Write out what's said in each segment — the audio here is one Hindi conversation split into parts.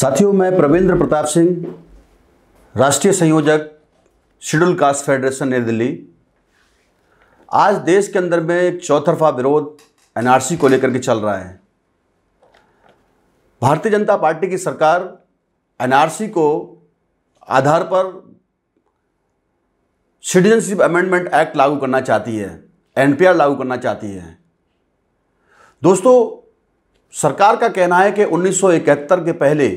साथियों मैं प्रवेंद्र प्रताप सिंह राष्ट्रीय संयोजक शेड्यूल कास्ट फेडरेशन नई दिल्ली आज देश के अंदर में एक चौतरफा विरोध एनआरसी को लेकर के चल रहा है भारतीय जनता पार्टी की सरकार एनआरसी को आधार पर सिटीजनशिप अमेंडमेंट एक्ट लागू करना चाहती है एनपीआर लागू करना चाहती है दोस्तों सरकार का कहना है कि 1971 के पहले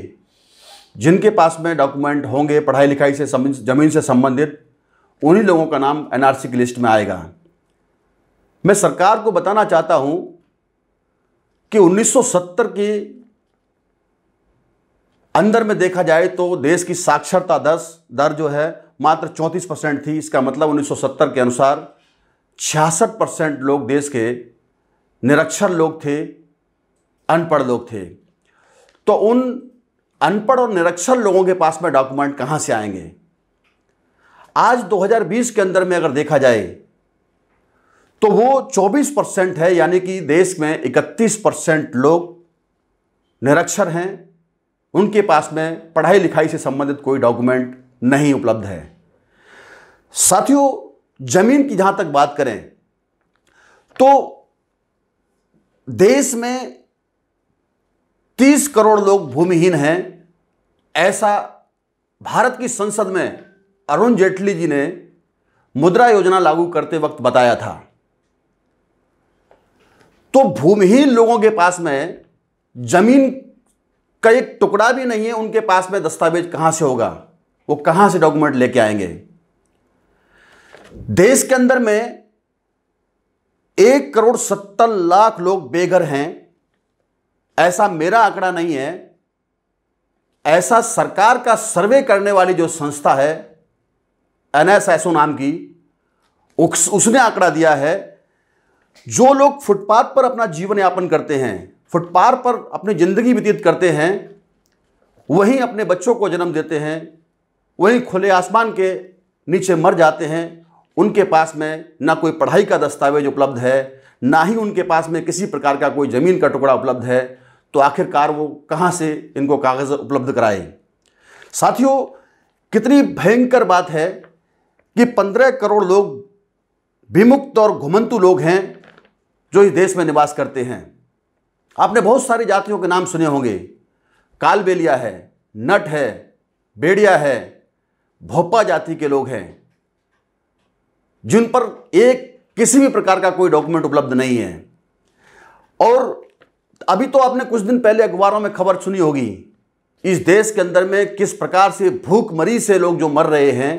जिनके पास में डॉक्यूमेंट होंगे पढ़ाई लिखाई से जमीन से संबंधित उन्हीं लोगों का नाम एनआरसी की लिस्ट में आएगा मैं सरकार को बताना चाहता हूं कि 1970 के अंदर में देखा जाए तो देश की साक्षरता दस दर जो है मात्र 34 परसेंट थी इसका मतलब 1970 के अनुसार छियासठ परसेंट लोग देश के निरक्षर लोग थे अनपढ़ लोग थे तो उन अनपढ़ और निरक्षर लोगों के पास में डॉक्यूमेंट कहाँ से आएंगे आज 2020 के अंदर में अगर देखा जाए तो वो 24 परसेंट है यानी कि देश में 31 परसेंट लोग निरक्षर हैं उनके पास में पढ़ाई लिखाई से संबंधित कोई डॉक्यूमेंट नहीं उपलब्ध है साथियों जमीन की जहां तक बात करें तो देश में तीस करोड़ लोग भूमिहीन हैं ऐसा भारत की संसद में अरुण जेटली जी ने मुद्रा योजना लागू करते वक्त बताया था तो भूमिहीन लोगों के पास में जमीन का एक टुकड़ा भी नहीं है उनके पास में दस्तावेज कहां से होगा वो कहां से डॉक्यूमेंट लेके आएंगे देश के अंदर में एक करोड़ सत्तर लाख लोग बेघर हैं ऐसा मेरा आंकड़ा नहीं है ऐसा सरकार का सर्वे करने वाली जो संस्था है एनएसएसओ नाम की उस, उसने आंकड़ा दिया है जो लोग फुटपाथ पर अपना जीवन यापन करते हैं फुटपाथ पर अपनी ज़िंदगी व्यतीत करते हैं वहीं अपने बच्चों को जन्म देते हैं वहीं खुले आसमान के नीचे मर जाते हैं उनके पास में ना कोई पढ़ाई का दस्तावेज उपलब्ध है ना ही उनके पास में किसी प्रकार का कोई ज़मीन का टुकड़ा उपलब्ध है तो आखिरकार वो कहाँ से इनको कागज़ उपलब्ध कराए साथियों कितनी भयंकर बात है कि पंद्रह करोड़ लोग विमुक्त और घुमंतु लोग हैं जो इस देश में निवास करते हैं आपने बहुत सारी जातियों के नाम सुने होंगे कालबेलिया है नट है बेड़िया है भोपा जाति के लोग हैं जिन पर एक किसी भी प्रकार का कोई डॉक्यूमेंट उपलब्ध नहीं है और अभी तो आपने कुछ दिन पहले अखबारों में खबर सुनी होगी इस देश के अंदर में किस प्रकार से भूखमरी से लोग जो मर रहे हैं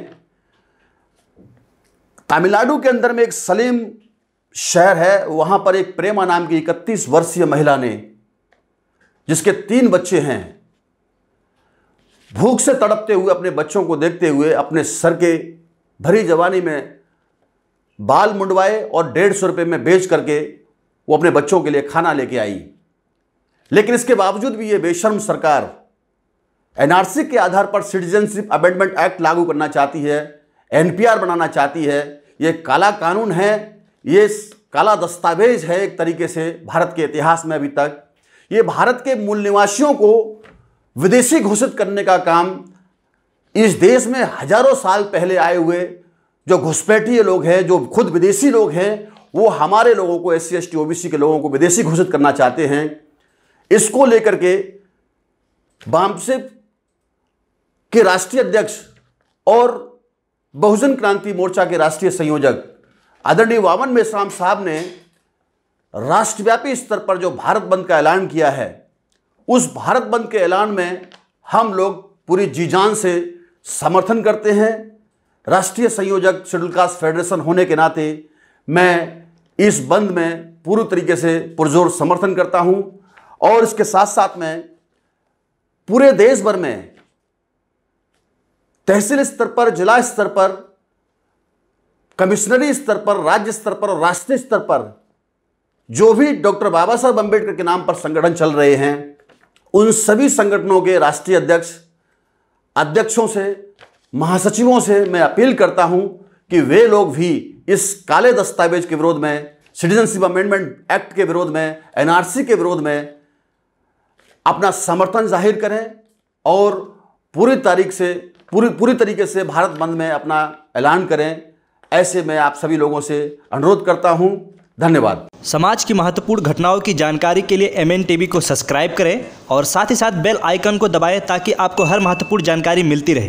तमिलनाडु के अंदर में एक सलीम शहर है वहाँ पर एक प्रेमा नाम की इकतीस वर्षीय महिला ने जिसके तीन बच्चे हैं भूख से तड़पते हुए अपने बच्चों को देखते हुए अपने सर के भरी जवानी में बाल मुंडवाए और डेढ़ सौ रुपये में बेच करके वो अपने बच्चों के लिए खाना लेके आई लेकिन इसके बावजूद भी ये बेशर्म सरकार एनआरसी के आधार पर सिटीजनशिप अमेंडमेंट एक्ट लागू करना चाहती है एनपीआर बनाना चाहती है ये काला कानून है ये काला दस्तावेज है एक तरीके से भारत के इतिहास में अभी तक ये भारत के मूल निवासियों को विदेशी घोषित करने का काम इस देश में हजारों साल पहले आए हुए जो घुसपैठीय लोग हैं जो खुद विदेशी लोग हैं वो हमारे लोगों को S C S T O B C के लोगों को विदेशी घोषित करना चाहते हैं इसको लेकर के बामसेप के राष्ट्रीय अध्यक्ष और बहुजन क्रांति मोर्चा के राष्ट्रीय संयोजक आदरणीय वामन मेश्राम साहब ने राष्ट्रव्यापी स्तर पर जो भारत बंद का ऐलान किया है उस भारत बंद के ऐलान में हम लोग पूरी जी जान से समर्थन करते हैं राष्ट्रीय संयोजक शेड्यूल कास्ट फेडरेशन होने के नाते मैं इस बंद में पूरी तरीके से पुरजोर समर्थन करता हूं और इसके साथ साथ में पूरे देश भर में तहसील स्तर पर जिला स्तर पर कमिश्नरी स्तर पर राज्य स्तर पर और राष्ट्रीय स्तर पर जो भी डॉक्टर बाबा साहब अंबेडकर के नाम पर संगठन चल रहे हैं उन सभी संगठनों के राष्ट्रीय अध्यक्ष अध्यक्षों से महासचिवों से मैं अपील करता हूं कि वे लोग भी इस काले दस्तावेज के विरोध में सिटीजनशिप अमेंडमेंट एक्ट के विरोध में एनआरसी के विरोध में अपना समर्थन जाहिर करें और पूरी तारीख से पूरी पूरी तरीके से भारत बंद में अपना ऐलान करें ऐसे मैं आप सभी लोगों से अनुरोध करता हूं धन्यवाद समाज की महत्वपूर्ण घटनाओं की जानकारी के लिए एम एन को सब्सक्राइब करें और साथ ही साथ बेल आइकन को दबाएं ताकि आपको हर महत्वपूर्ण जानकारी मिलती रहे